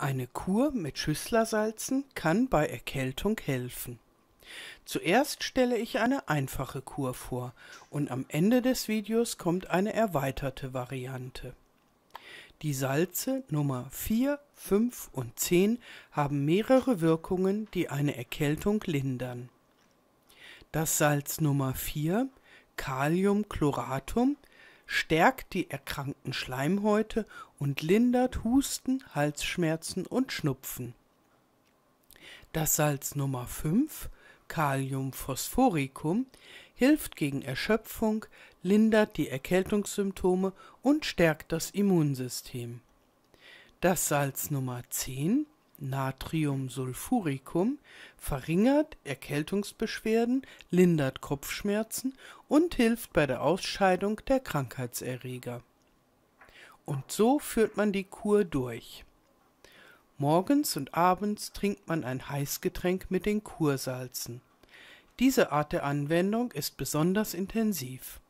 Eine Kur mit Schüsslersalzen kann bei Erkältung helfen. Zuerst stelle ich eine einfache Kur vor und am Ende des Videos kommt eine erweiterte Variante. Die Salze Nummer 4, 5 und 10 haben mehrere Wirkungen, die eine Erkältung lindern. Das Salz Nummer 4, Kaliumchloratum, stärkt die erkrankten Schleimhäute und lindert Husten, Halsschmerzen und Schnupfen. Das Salz Nummer 5, Kaliumphosphoricum, hilft gegen Erschöpfung, lindert die Erkältungssymptome und stärkt das Immunsystem. Das Salz Nummer 10, Natriumsulfuricum verringert Erkältungsbeschwerden, lindert Kopfschmerzen und hilft bei der Ausscheidung der Krankheitserreger. Und so führt man die Kur durch. Morgens und abends trinkt man ein Heißgetränk mit den Kursalzen. Diese Art der Anwendung ist besonders intensiv.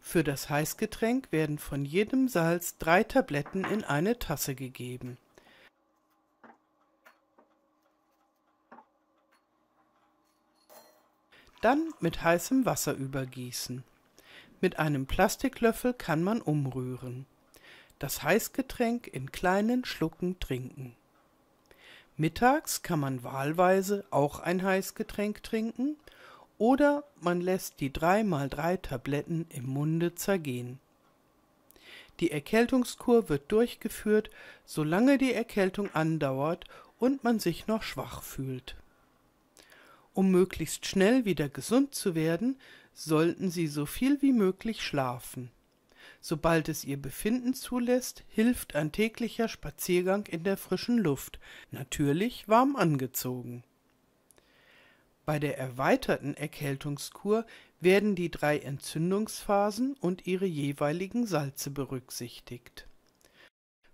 Für das Heißgetränk werden von jedem Salz drei Tabletten in eine Tasse gegeben. dann mit heißem Wasser übergießen. Mit einem Plastiklöffel kann man umrühren. Das Heißgetränk in kleinen Schlucken trinken. Mittags kann man wahlweise auch ein Heißgetränk trinken oder man lässt die 3x3 Tabletten im Munde zergehen. Die Erkältungskur wird durchgeführt, solange die Erkältung andauert und man sich noch schwach fühlt. Um möglichst schnell wieder gesund zu werden, sollten Sie so viel wie möglich schlafen. Sobald es Ihr Befinden zulässt, hilft ein täglicher Spaziergang in der frischen Luft, natürlich warm angezogen. Bei der erweiterten Erkältungskur werden die drei Entzündungsphasen und ihre jeweiligen Salze berücksichtigt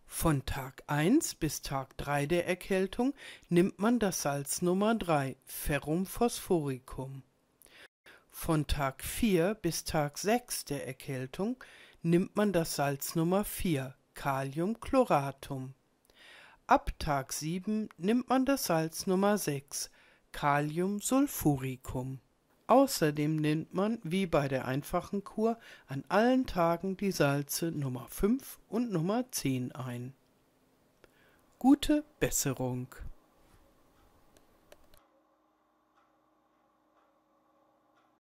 von Tag 1 bis Tag 3 der Erkältung nimmt man das Salz Nummer 3, Ferrum phosphoricum. Von Tag 4 bis Tag 6 der Erkältung nimmt man das Salz Nummer 4, Kaliumchloratum. Ab Tag 7 nimmt man das Salz Nummer 6, Kaliumsulfuricum. Außerdem nimmt man, wie bei der einfachen Kur, an allen Tagen die Salze Nummer 5 und Nummer 10 ein. Gute Besserung!